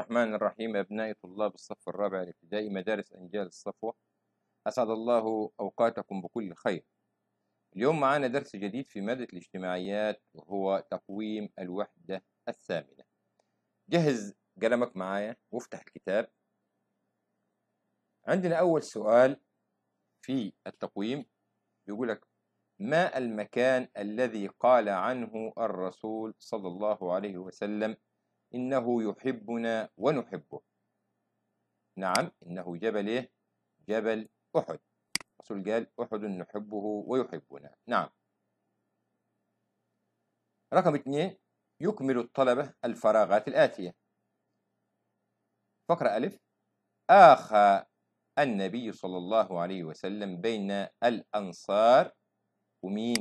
الرحمن الرحيم أبنائي طلاب الصف الرابع الابتدائي مدارس أنجال الصفوة أسعد الله أوقاتكم بكل خير اليوم معانا درس جديد في مادة الاجتماعيات وهو تقويم الوحدة الثامنة جهز قلمك معايا وافتح الكتاب عندنا أول سؤال في التقويم بيقول لك ما المكان الذي قال عنه الرسول صلى الله عليه وسلم إنه يحبنا ونحبه نعم إنه جبل إيه؟ جبل أحد الرسول قال أحد نحبه ويحبنا نعم رقم اثنين يكمل الطلبة الفراغات الآتية فقرة ألف آخى النبي صلى الله عليه وسلم بين الأنصار ومين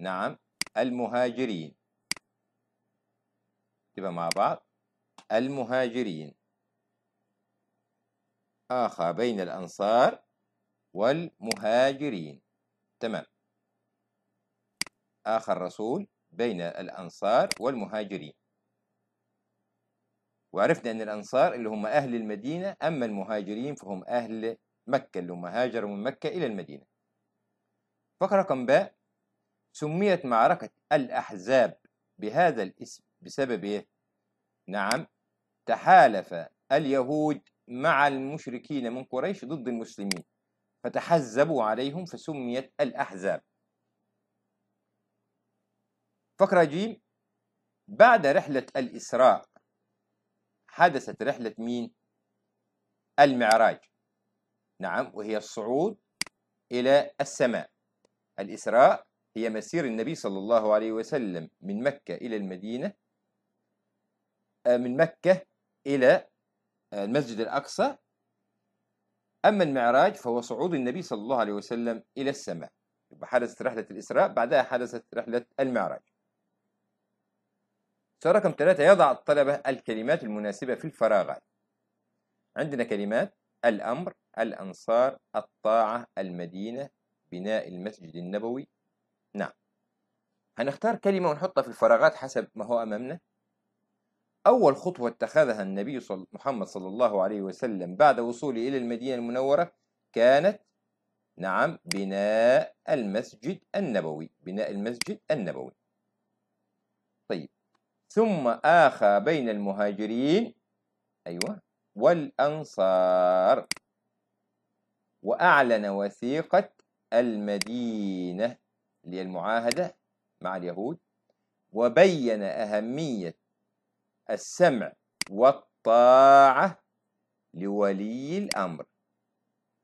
نعم المهاجرين يبقى مع بعض المهاجرين آخى بين الأنصار والمهاجرين تمام آخى الرسول بين الأنصار والمهاجرين وعرفنا أن الأنصار اللي هم أهل المدينة أما المهاجرين فهم أهل مكة اللي هم هاجروا من مكة إلى المدينة فقرة رقم باء سميت معركة الأحزاب بهذا الاسم بسبب إيه؟ نعم تحالف اليهود مع المشركين من قريش ضد المسلمين فتحزبوا عليهم فسميت الأحزاب فقرة جيم بعد رحلة الإسراء حدثت رحلة مين؟ المعراج نعم وهي الصعود إلى السماء الإسراء هي مسير النبي صلى الله عليه وسلم من مكة إلى المدينة آه، من مكة إلى آه، المسجد الأقصى أما المعراج فهو صعود النبي صلى الله عليه وسلم إلى السماء حدثت رحلة الإسراء بعدها حدثت رحلة المعراج سؤال رقم ثلاثة يضع الطلبة الكلمات المناسبة في الفراغات عندنا كلمات الأمر الأنصار الطاعة المدينة بناء المسجد النبوي نعم هنختار كلمة ونحطها في الفراغات حسب ما هو أمامنا أول خطوة اتخذها النبي صلى محمد صلى الله عليه وسلم بعد وصوله إلى المدينة المنورة كانت نعم بناء المسجد النبوي بناء المسجد النبوي طيب ثم آخى بين المهاجرين أيوة والأنصار وأعلن وثيقة المدينة للمعاهدة مع اليهود وبين أهمية السمع والطاعة لولي الأمر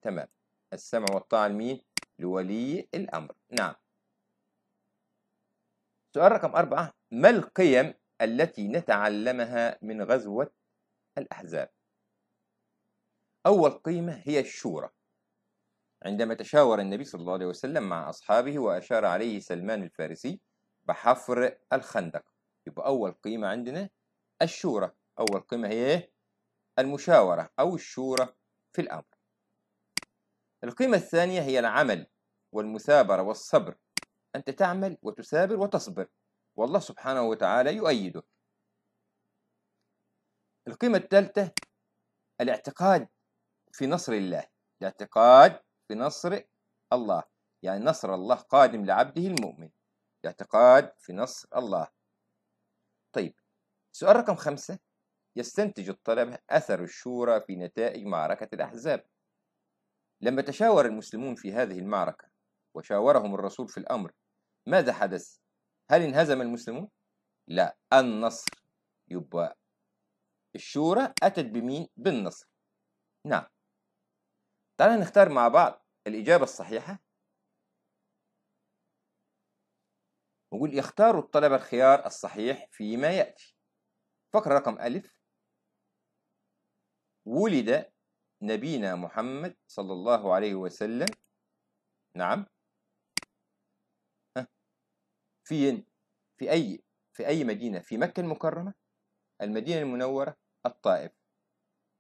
تمام السمع والطاعة لمين؟ لولي الأمر نعم سؤال رقم أربعة ما القيم التي نتعلمها من غزوة الأحزاب أول قيمة هي الشورى عندما تشاور النبي صلى الله عليه وسلم مع أصحابه وأشار عليه سلمان الفارسي بحفر الخندق يبقى أول قيمة عندنا الشورى أول قيمة هي إيه؟ المشاورة أو الشورى في الأمر القيمة الثانية هي العمل والمثابرة والصبر أنت تعمل وتثابر وتصبر والله سبحانه وتعالى يؤيدك القيمة الثالثة الاعتقاد في نصر الله الاعتقاد في نصر الله يعني نصر الله قادم لعبده المؤمن الاعتقاد في نصر الله سؤال رقم خمسة يستنتج الطلبة أثر الشورى في نتائج معركة الأحزاب لما تشاور المسلمون في هذه المعركة وشاورهم الرسول في الأمر ماذا حدث؟ هل انهزم المسلمون؟ لا النصر يبقى الشورى أتت بمين؟ بالنصر نعم تعالى نختار مع بعض الإجابة الصحيحة نقول يختار الطلبة الخيار الصحيح فيما يأتي فقرة رقم ألف ولد نبينا محمد صلى الله عليه وسلم نعم في في أي في أي مدينة في مكة المكرمة المدينة المنورة الطائف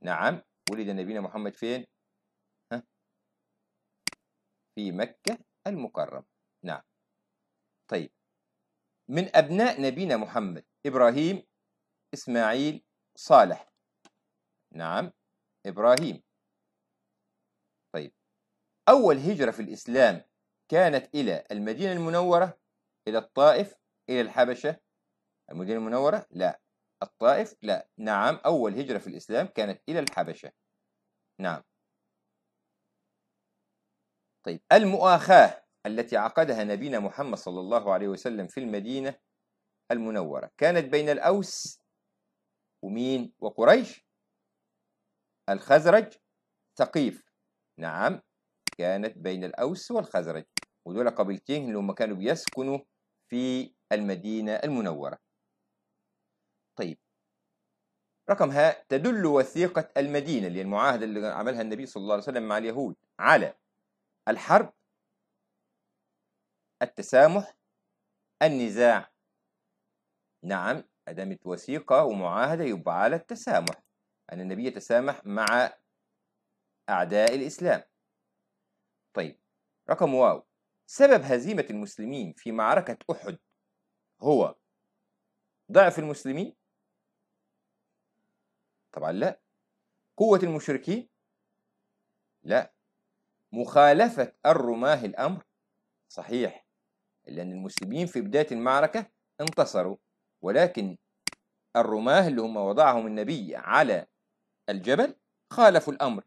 نعم ولد نبينا محمد فين ها؟ في مكة المكرمة نعم طيب من أبناء نبينا محمد إبراهيم إسماعيل صالح نعم إبراهيم طيب أول هجرة في الإسلام كانت إلى المدينة المنورة إلى الطائف إلى الحبشة المدينة المنورة لا الطائف لا نعم أول هجرة في الإسلام كانت إلى الحبشة نعم طيب المؤاخاة التي عقدها نبينا محمد صلى الله عليه وسلم في المدينة المنورة كانت بين الأوس ومين وقريش الخزرج ثقيف نعم كانت بين الأوس والخزرج ودول قبيلتين اللي هم كانوا بيسكنوا في المدينة المنورة طيب رقم ها تدل وثيقة المدينة اللي المعاهدة اللي عملها النبي صلى الله عليه وسلم مع اليهود على الحرب التسامح النزاع نعم أدامة وثيقة ومعاهدة يبقى على التسامح أن النبي يتسامح مع أعداء الإسلام طيب رقم واو سبب هزيمة المسلمين في معركة أحد هو ضعف المسلمين طبعا لا قوة المشركين لا مخالفة الرماه الأمر صحيح لأن المسلمين في بداية المعركة انتصروا ولكن الرماه اللي هم وضعهم النبي على الجبل خالفوا الأمر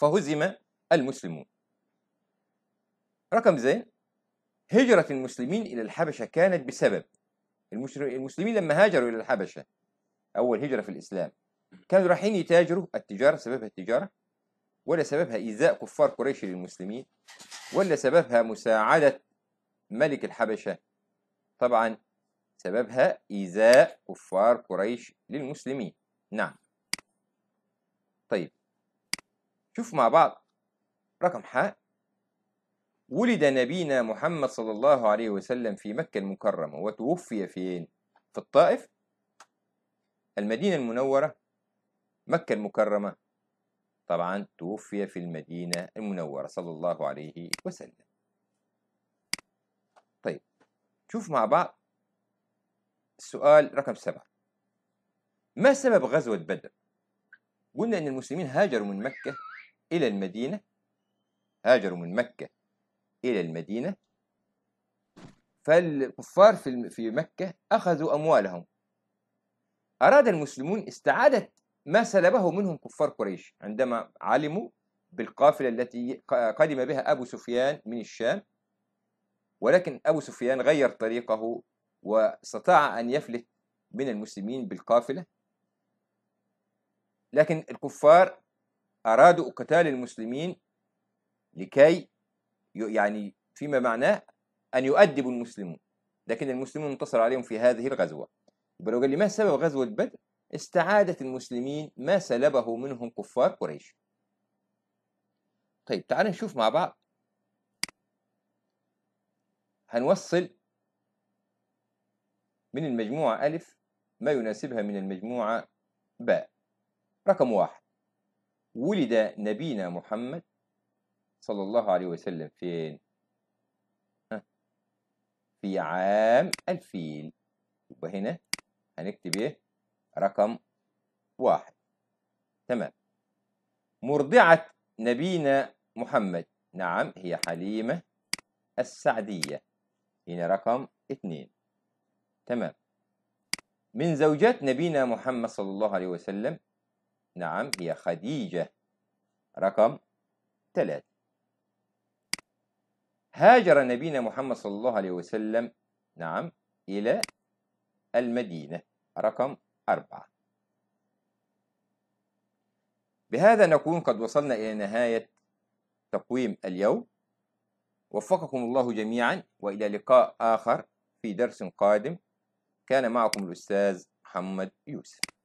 فهزم المسلمون رقم زين هجرة المسلمين إلى الحبشة كانت بسبب المسلمين لما هاجروا إلى الحبشة أول هجرة في الإسلام كانوا رايحين يتاجروا التجارة سببها التجارة ولا سببها إيذاء كفار قريش للمسلمين ولا سببها مساعدة ملك الحبشة طبعا سببها إيذاء كفار قريش للمسلمين نعم طيب شوف مع بعض رقم ح ولد نبينا محمد صلى الله عليه وسلم في مكة المكرمة وتوفي فين؟ في الطائف المدينة المنورة مكة المكرمة طبعا توفي في المدينة المنورة صلى الله عليه وسلم طيب شوف مع بعض السؤال رقم سبعة ما سبب غزوة بدر؟ قلنا أن المسلمين هاجروا من مكة إلى المدينة هاجروا من مكة إلى المدينة فالكفار في في مكة أخذوا أموالهم أراد المسلمون استعادة ما سلبه منهم كفار قريش عندما علموا بالقافلة التي قدم بها أبو سفيان من الشام ولكن أبو سفيان غير طريقه واستطاع أن يفلت من المسلمين بالقافلة لكن الكفار أرادوا قتال المسلمين لكي يعني فيما معناه أن يؤدبوا المسلمون لكن المسلمون انتصر عليهم في هذه الغزوة بل قال لي ما سبب غزوة بدر استعادت المسلمين ما سلبه منهم كفار قريش طيب تعال نشوف مع بعض هنوصل من المجموعة ألف ما يناسبها من المجموعة باء رقم واحد ولد نبينا محمد صلى الله عليه وسلم فين؟ في عام الفيل يبقى هنا هنكتب ايه؟ رقم واحد تمام مرضعة نبينا محمد نعم هي حليمة السعدية هنا رقم اثنين تمام من زوجات نبينا محمد صلى الله عليه وسلم نعم هي خديجة رقم ثلاثة هاجر نبينا محمد صلى الله عليه وسلم نعم إلى المدينة رقم أربعة بهذا نكون قد وصلنا إلى نهاية تقويم اليوم وفقكم الله جميعا وإلى لقاء آخر في درس قادم كان معكم الأستاذ محمد يوسف